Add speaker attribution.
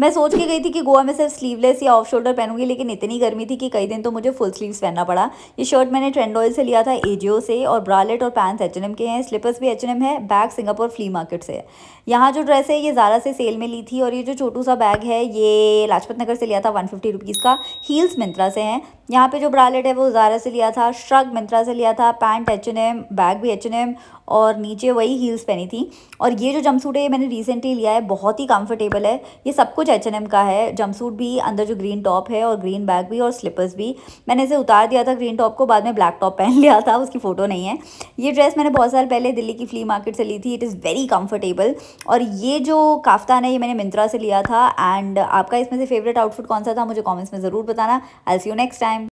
Speaker 1: मैं सोच के गई थी कि गोवा में सिर्फ स्लीवलेस या ऑफ शोल्डर पहनूंगी लेकिन इतनी गर्मी थी कि कई दिन तो मुझे फुल स्लीव्स पहनना पड़ा ये शर्ट मैंने ट्रेंड ऑयल से लिया था एजियो से और ब्रालेट और पैंट्स एच के हैं स्लीपर्स भी एच है बैग सिंगापुर फ्ली मार्केट से यहाँ जो ड्रेस है ये ज़ारा से सेल में ली थी और ये जो छोटू सा बैग है ये लाजपत नगर से लिया था वन फिफ्टी का हील्स मिंत्रा से हैं यहाँ पे जो ब्रालेट है वो ज़ारा से लिया था श्रग मिंत्रा से लिया था pant H N M bag भी एच एन एम और नीचे वही हील्स पहनी थी और ये जो जंपसूट है ये मैंने रिसेंटली लिया है बहुत ही कंफर्टेबल है ये सब कुछ एच एन एम का है जंपसूट भी अंदर जो ग्रीन टॉप है और ग्रीन बैग भी और स्लीपर्स भी मैंने इसे उतार दिया था ग्रीन टॉप को बाद में ब्लैक टॉप पहन लिया था उसकी फ़ोटो नहीं है ये ड्रेस मैंने बहुत साल पहले दिल्ली की फ्ली मार्केट से ली थी इट इज़ वेरी कम्फर्टेबल और ये जो काफ्तान है ये मैंने मिंत्रा से लिया था एंड आपका इसमें से फेवरेट आउटफिट कौन सा था मुझे कॉमेंट्स में ज़रूर बताना I see you next time